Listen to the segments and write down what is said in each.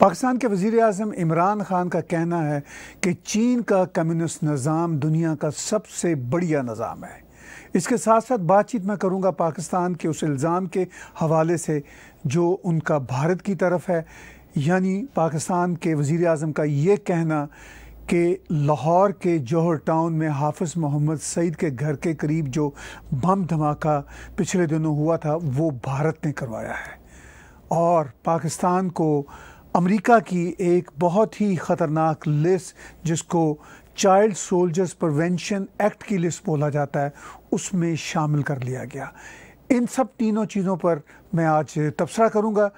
पाकिस्तान के वजीर अजम इमरान ख़ान का कहना है कि चीन का कम्युनिस्ट निज़ाम दुनिया का सबसे बढ़िया निज़ाम है इसके साथ साथ बातचीत मैं करूँगा पाकिस्तान के उस इल्ज़ाम के हवाले से जो उनका भारत की तरफ है यानी पाकिस्तान के वजीर अजम का ये कहना कि लाहौर के जौहर टाउन में हाफिज मोहम्मद सईद के घर के करीब जो बम धमाका पिछले दिनों हुआ था वो भारत ने करवाया है और पाकिस्तान को अमेरिका की एक बहुत ही ख़तरनाक लिस्ट जिसको चाइल्ड सोल्जर्स प्रिवेंशन एक्ट की लिस्ट बोला जाता है उसमें शामिल कर लिया गया इन सब तीनों चीज़ों पर मैं आज तबसरा करूँगा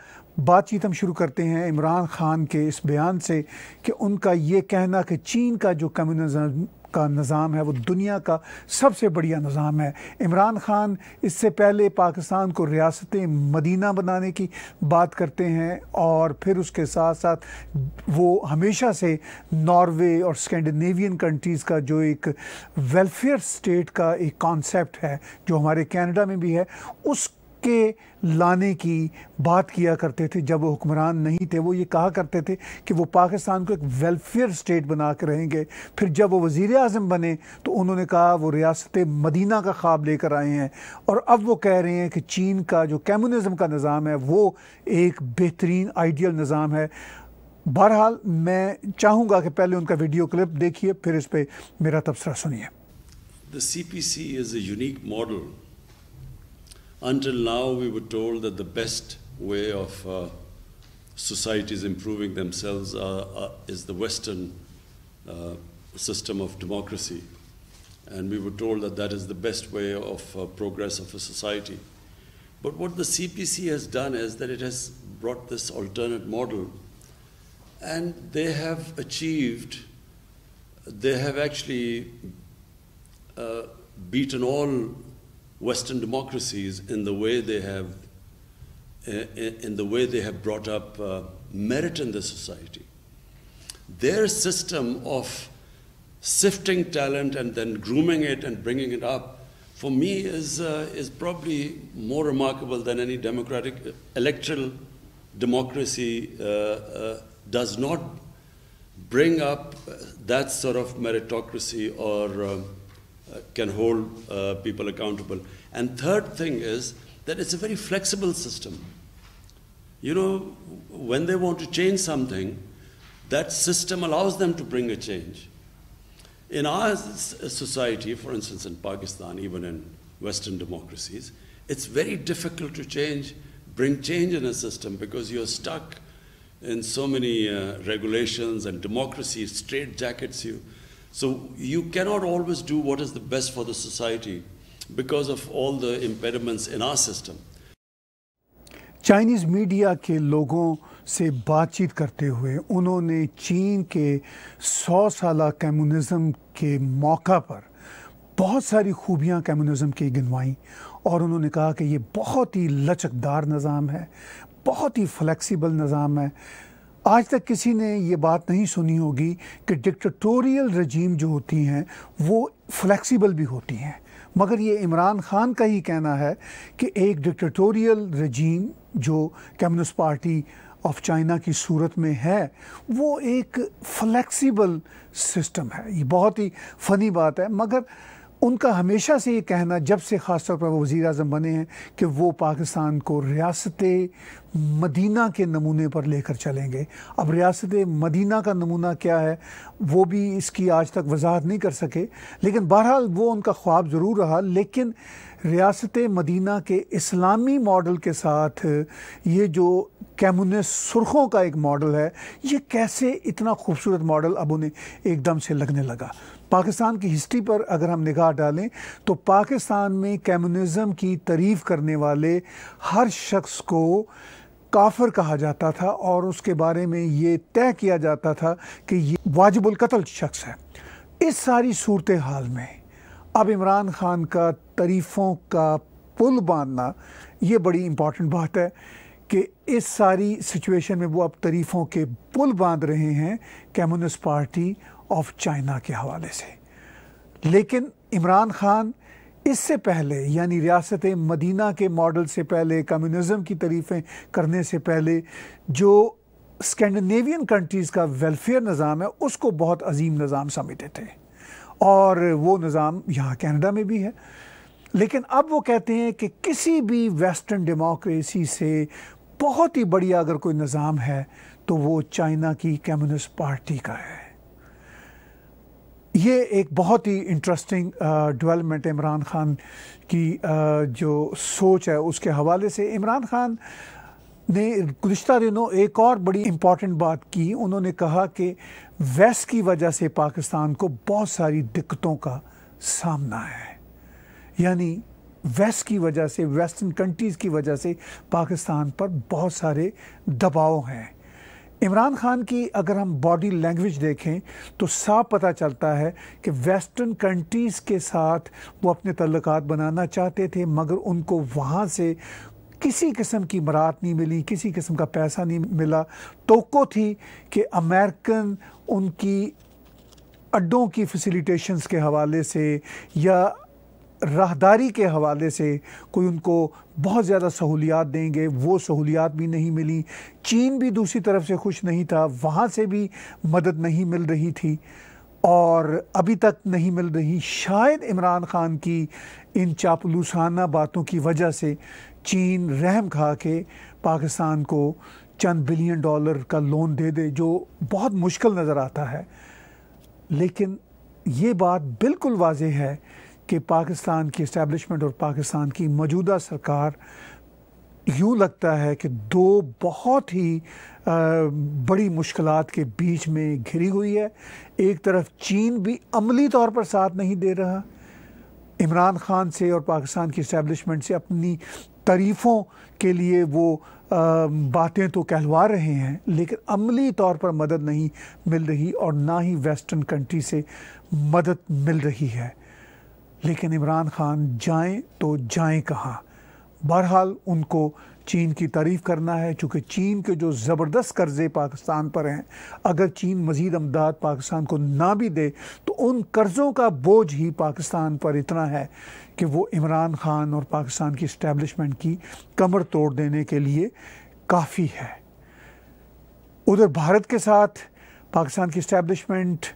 बातचीत हम शुरू करते हैं इमरान खान के इस बयान से कि उनका ये कहना कि चीन का जो कम्युनिज़म का निज़ाम है वो दुनिया का सबसे बढ़िया निज़ाम है इमरान ख़ान इससे पहले पाकिस्तान को रियासत मदीना बनाने की बात करते हैं और फिर उसके साथ साथ वो हमेशा से नॉर्वे और स्कैंडिनेवियन कंट्रीज़ का जो एक वेलफेयर स्टेट का एक कॉन्सेप्ट है जो हमारे कैनेडा में भी है उस के लाने की बात किया करते थे जब वो हुक्मरान नहीं थे वो ये कहा करते थे कि वो पाकिस्तान को एक वेलफेयर स्टेट बना के रहेंगे फिर जब वो वज़ी अजम बने तो उन्होंने कहा वो रियासत मदीना का ख्वाब लेकर आए हैं और अब वो कह रहे हैं कि चीन का जो कम्यूनिज़म का निज़ाम है वो एक बेहतरीन आइडियल निज़ाम है बहरहाल मैं चाहूँगा कि पहले उनका वीडियो क्लिप देखिए फिर इस पर मेरा तबसरा सुनिए the C P C is a unique model Until now, we were told that the best way of uh, societies improving themselves are, are, is the Western uh, system of democracy. And we were told that that is the best way of uh, progress of a society. But what the CPC has done is that it has brought this alternate model, and they have achieved, they have actually uh, beaten all Western democracies in the way they have, eh, eh, in the way they have brought up uh, merit in the society. Their system of sifting talent and then grooming it and bringing it up, for me, is, uh, is probably more remarkable than any democratic eh, electoral democracy uh, uh, does not bring up uh, that sort of meritocracy or um, uh, can hold uh, people accountable. And third thing is that it's a very flexible system. You know, when they want to change something, that system allows them to bring a change. In our society, for instance, in Pakistan, even in Western democracies, it's very difficult to change, bring change in a system because you're stuck in so many uh, regulations and democracy straitjackets you. So you cannot always do what is the best for the society because of all the impediments in our system. Chinese media के लोगों से बातचीत करते हुए उन्होंने चीन के सौ साल कम्युनिज़म के मौका पर बहुत सारी खूबियां कम्युनिज़म की गिनवाईं और उन्होंने कहा कि ये बहुत ही लचकदार निज़ाम है बहुत ही फ्लेक्सिबल निज़ाम है आज तक किसी ने ये बात नहीं सुनी होगी कि डिक्टटोरियल रजीम जो होती हैं वो फ्लेक्सिबल भी होती हैं मगर ये इमरान ख़ान का ही कहना है कि एक डिक्टटोरियल रजीम जो कम्युनिस्ट पार्टी ऑफ चाइना की सूरत में है वो एक फ्लेक्सिबल सिस्टम है ये बहुत ही फ़नी बात है मगर उनका हमेशा से ये कहना जब से ख़ास तौर पर वो वज़ी अजम बने हैं कि वो पाकिस्तान को रियासत मदीना के नमूने पर लेकर चलेंगे अब रियासत मदीना का नमूना क्या है वो भी इसकी आज तक वजाहत नहीं कर सके लेकिन बहरहाल वो उनका ख्वाब ज़रूर रहा लेकिन रियासत मदीना के इस्लामी मॉडल के साथ ये जो कैमुन सुरखों का एक मॉडल है ये कैसे इतना खूबसूरत मॉडल अब उन्हें एकदम से लगने लगा पाकिस्तान की हिस्ट्री पर अगर हम निगाह डालें तो पाकिस्तान में कम्युनिज़म की तारीफ़ करने वाले हर शख्स को काफर कहा जाता था और उसके बारे में ये तय किया जाता था कि ये वाजिबुल कत्ल शख्स है इस सारी सूरत हाल में अब इमरान खान का तारीफ़ों का पुल बांधना ये बड़ी इम्पॉर्टेंट बात है कि इस सारी सिचुएशन में वो अब तरीफ़ों के पुल बांध रहे हैं कम्युनिस्ट पार्टी ऑफ चाइना के हवाले से लेकिन इमरान खान इससे पहले यानी रियासत मदीना के मॉडल से पहले कम्युनिज़म की तरीफ़ें करने से पहले जो स्कैंडिनेवियन कंट्रीज़ का वेलफेयर निज़ाम है उसको बहुत अजीम निज़ाम समझते थे और वो निज़ाम यहाँ कनाडा में भी है लेकिन अब वो कहते हैं कि किसी भी वेस्टर्न डेमोक्रेसी से बहुत ही बढ़िया अगर कोई निज़ाम है तो वो चाइना की कम्युनिस्ट पार्टी का है ये एक बहुत ही interesting development uh, Imran Khan की आ, uh, जो सोच है उसके हवाले से इमरान ख़ान ने गुज्त दिनों एक और बड़ी इम्पॉर्टेंट बात की उन्होंने कहा कि वेस्ट की वजह से पाकिस्तान को बहुत सारी दिक्कतों का सामना है यानी वेस्ट की वजह से वेस्टर्न कंट्रीज़ की वजह से पाकिस्तान पर बहुत सारे दबाव हैं इमरान खान की अगर हम बॉडी लैंग्वेज देखें तो साफ पता चलता है कि वेस्टर्न कंट्रीज़ के साथ वो अपने तल्लक बनाना चाहते थे मगर उनको वहाँ से किसी किस्म की मरात नहीं मिली किसी किस्म का पैसा नहीं मिला तो थी कि अमेरिकन उनकी अड्डों की फैसिलिटेशंस के हवाले से या राहदारी के हवाले से कोई उनको बहुत ज़्यादा सहूलियात देंगे वो सहूलियात भी नहीं मिली चीन भी दूसरी तरफ से खुश नहीं था वहाँ से भी मदद नहीं मिल रही थी और अभी तक नहीं मिल रही शायद इमरान खान की इन चापलूसाना बातों की वजह से चीन रहम खा के पाकिस्तान को चंद बिलियन डॉलर का लोन दे दे जो बहुत मुश्किल नज़र आता है लेकिन ये बात बिल्कुल वाज है कि पाकिस्तान की इस्टेबलिशमेंट और पाकिस्तान की मौजूदा सरकार यूँ लगता है कि दो बहुत ही आ, बड़ी मुश्किल के बीच में घिरी हुई है एक तरफ चीन भी अमली तौर पर साथ नहीं दे रहा इमरान खान से और पाकिस्तान की इस्टेबलिशमेंट से अपनी तारीफ़ों के लिए वो बातें तो कहलवा रहे हैं लेकिन अमली तौर पर मदद नहीं मिल रही और ना ही वेस्टर्न कंट्री से मदद मिल रही है लेकिन इमरान खान जाएं तो जाएं कहाँ बहरहाल उनको चीन की तारीफ़ करना है चूँकि चीन के जो ज़बरदस्त कर्ज़े पाकिस्तान पर हैं अगर चीन मज़ीद अमदाद पाकिस्तान को ना भी दे तो उन कर्ज़ों का बोझ ही पाकिस्तान पर इतना है कि वो इमरान खान और पाकिस्तान की इस्टेबलिशमेंट की कमर तोड़ देने के लिए काफ़ी है उधर भारत के साथ पाकिस्तान की इस्टेबलिशमेंट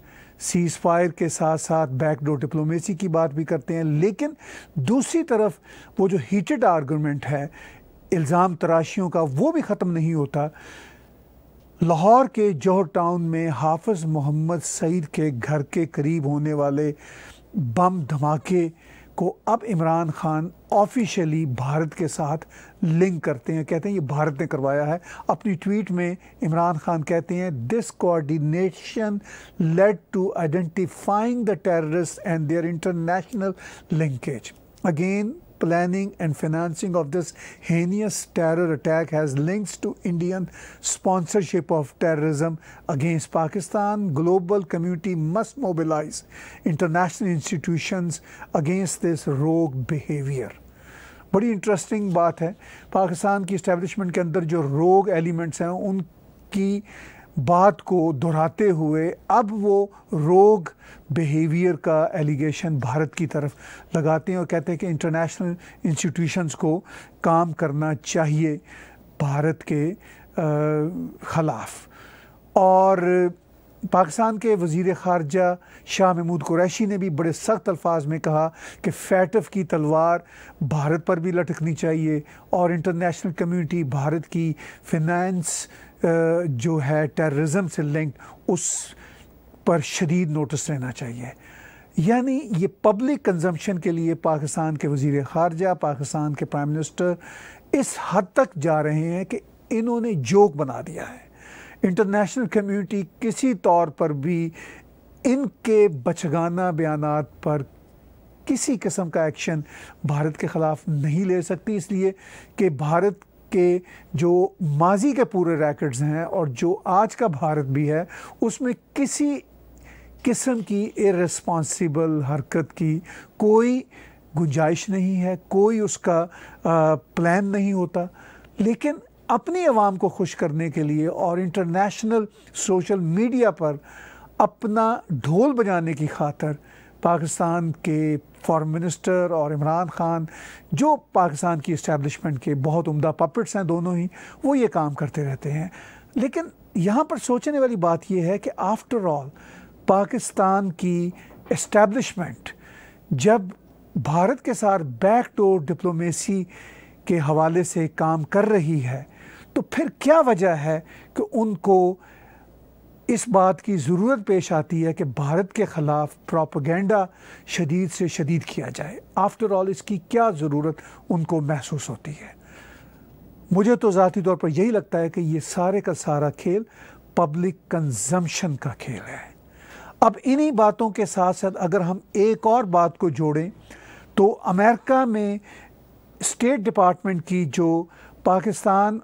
सीज़ फायर के साथ साथ बैकडोर डिप्लोमेसी की बात भी करते हैं लेकिन दूसरी तरफ वो जो हीटेड आर्गूमेंट है इल्ज़ाम तराशियों का वो भी ख़त्म नहीं होता लाहौर के जौहर टाउन में हाफज मोहम्मद सईद के घर के करीब होने वाले बम धमाके को अब इमरान खान ऑफिशियली भारत के साथ लिंक करते हैं कहते हैं ये भारत ने करवाया है अपनी ट्वीट में इमरान खान कहते हैं this coordination led to identifying the terrorist and their international linkage again planning and financing of this heinous terror attack has links to Indian sponsorship of terrorism against Pakistan. Global community must mobilize international institutions against this rogue behavior. बड़ी interesting बात है पाकिस्तान की establishment के अंदर जो रोग elements हैं उनकी बात को दोहराते हुए अब वो रोग बिहेवियर का एलिगेशन भारत की तरफ लगाते हैं और कहते हैं कि इंटरनेशनल इंस्टीट्यूशंस को काम करना चाहिए भारत के ख़िलाफ़ और पाकिस्तान के वज़ी ख़ारजा शाह महमूद कुरैशी ने भी बड़े सख्त अल्फाज में कहा कि फैटफ की तलवार भारत पर भी लटकनी चाहिए और इंटरनेशनल कम्युनिटी भारत की फिनेंस जो है टेररिज्म से लिंक्ड उस पर शदीद नोटिस रहना चाहिए यानी ये पब्लिक कंजम्पशन के लिए पाकिस्तान के वजीर खारजा पाकिस्तान के प्राइम मिनिस्टर इस हद तक जा रहे हैं कि इन्होंने जोक बना दिया है इंटरनेशनल कम्युनिटी किसी तौर पर भी इनके बचगाना बयान पर किसी किस्म का एक्शन भारत के ख़िलाफ़ नहीं ले सकती इसलिए कि भारत के जो माजी के पूरे रैकेट्स हैं और जो आज का भारत भी है उसमें किसी किस्म की इरेस्पॉन्सिबल हरकत की कोई गुंजाइश नहीं है कोई उसका प्लान नहीं होता लेकिन अपनी आवाम को खुश करने के लिए और इंटरनेशनल सोशल मीडिया पर अपना ढोल बजाने की खातर पाकिस्तान के फॉरेन मिनिस्टर और इमरान खान जो पाकिस्तान की इस्टेबलिशमेंट के बहुत उमदा पपट्स हैं दोनों ही वो ये काम करते रहते हैं लेकिन यहाँ पर सोचने वाली बात यह है कि आफ्टर ऑल पाकिस्तान की इस्टेबलिशमेंट जब भारत के साथ बैक डोर डिप्लोमेसी के हवाले से काम कर रही है तो फिर क्या वजह है कि उनको इस बात की ज़रूरत पेश आती है कि भारत के ख़िलाफ़ प्रोपोगेंडा शदीद से शदीद किया जाए आफ्टर ऑल इसकी क्या ज़रूरत उनको महसूस होती है मुझे तो ज़ाती तौर पर यही लगता है कि ये सारे का सारा खेल पब्लिक कंजम्पशन का खेल है अब इन्हीं बातों के साथ साथ अगर हम एक और बात को जोड़ें तो अमेरिका में स्टेट डिपार्टमेंट की जो पाकिस्तान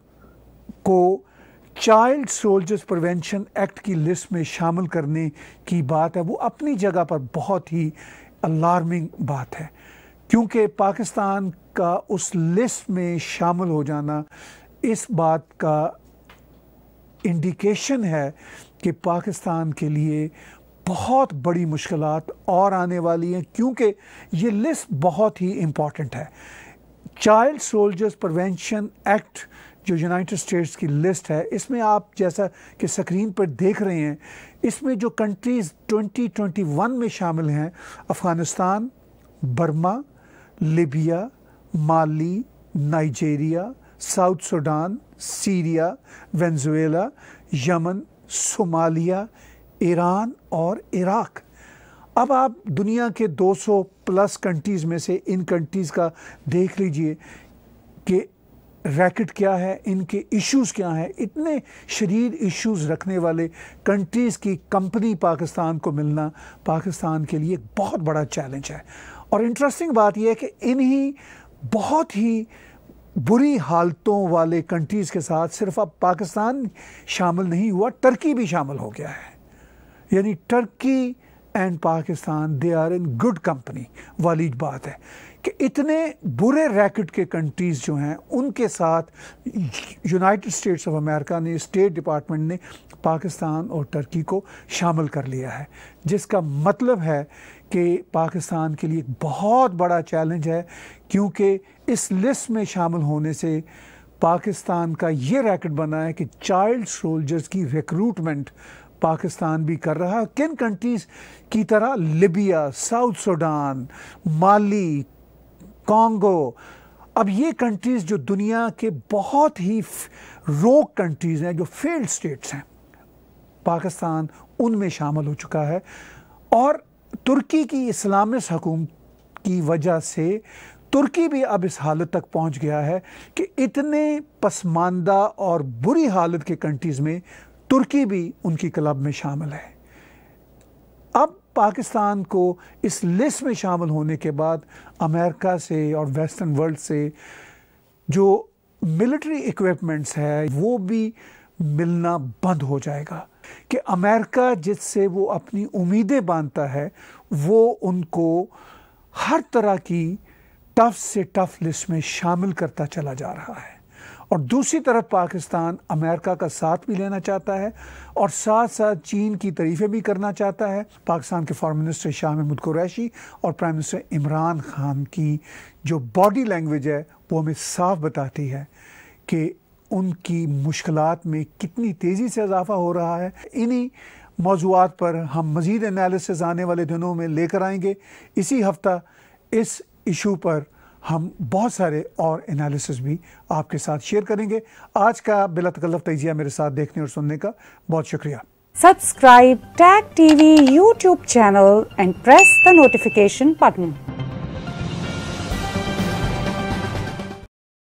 को चाइल्ड सोल्जर्स प्रिवेंशन एक्ट की लिस्ट में शामिल करने की बात है वो अपनी जगह पर बहुत ही अलार्मिंग बात है क्योंकि पाकिस्तान का उस लिस्ट में शामिल हो जाना इस बात का इंडिकेशन है कि पाकिस्तान के लिए बहुत बड़ी मुश्किल और आने वाली हैं क्योंकि ये लिस्ट बहुत ही इम्पॉर्टेंट है चाइल्ड सोल्जर्स प्रिवेंशन एक्ट जो यूनाइटेड स्टेट्स की लिस्ट है इसमें आप जैसा कि स्क्रीन पर देख रहे हैं इसमें जो कंट्रीज़ 2021 में शामिल हैं Afghanistan Burma Libya Mali Nigeria South Sudan Syria Venezuela Yemen Somalia Iran और इराक़ अब आप दुनिया के 200 प्लस कंट्रीज़ में से इन कंट्रीज़ का देख लीजिए कि रैकेट क्या है इनके इश्यूज क्या हैं इतने शरीर इश्यूज रखने वाले कंट्रीज़ की कंपनी पाकिस्तान को मिलना पाकिस्तान के लिए एक बहुत बड़ा चैलेंज है और इंटरेस्टिंग बात यह है कि इन्हीं बहुत ही बुरी हालतों वाले कंट्रीज़ के साथ सिर्फ अब पाकिस्तान शामिल नहीं हुआ टर्की भी शामिल हो गया है यानी Turkey and Pakistan they are in good company वाली बात है कि इतने बुरे रैकेट के कंट्रीज़ जो हैं उनके साथ यूनाइटेड स्टेट्स ऑफ अमेरिका ने स्टेट डिपार्टमेंट ने पाकिस्तान और टर्की को शामिल कर लिया है जिसका मतलब है कि पाकिस्तान के लिए एक बहुत बड़ा चैलेंज है क्योंकि इस लिस्ट में शामिल होने से पाकिस्तान का ये रैकेट बना है कि चाइल्ड सोल्जर्स की रिक्रूटमेंट पाकिस्तान भी कर रहा है किन कंट्रीज़ की तरह Libya South Sudan Mali Congo अब ये कंट्रीज़ जो दुनिया के बहुत ही रोक कंट्रीज़ हैं जो फेल्ड स्टेट्स हैं पाकिस्तान उनमें शामिल हो चुका है और तुर्की की इस्लामिस हकूमत की वजह से तुर्की भी अब इस हालत तक पहुंच गया है कि इतने पसमानदा और बुरी हालत के कंट्रीज़ में तुर्की भी उनकी क्लब में शामिल है अब पाकिस्तान को इस लिस्ट में शामिल होने के बाद अमेरिका से और वेस्टर्न वर्ल्ड से जो मिलिट्री इक्विपमेंट्स है वो भी मिलना बंद हो जाएगा कि अमेरिका जिससे वो अपनी उम्मीदें बांधता है वो उनको हर तरह की टफ से टफ लिस्ट में शामिल करता चला जा रहा है और दूसरी तरफ पाकिस्तान अमेरिका का साथ भी लेना चाहता है और साथ साथ चीन की तरीफ़ें भी करना चाहता है पाकिस्तान के फॉरन मिनिस्टर शाह महमूद कुरैशी और प्राइम मिनिस्टर इमरान खान की जो बॉडी लैंग्वेज है वो हमें साफ बताती है कि उनकी मुश्किल में कितनी तेज़ी से इजाफा हो रहा है इन्हीं मौजूद पर हम मज़ीद एनालिसिस आने वाले दिनों में लेकर आएंगे इसी हफ्ता इस इशू पर हम बहुत सारे और एनालिसिस भी आपके साथ शेयर करेंगे आज का बिला तकल्लफ तजिया मेरे साथ देखने और सुनने का बहुत शुक्रिया subscribe tag TV YouTube channel and press the notification button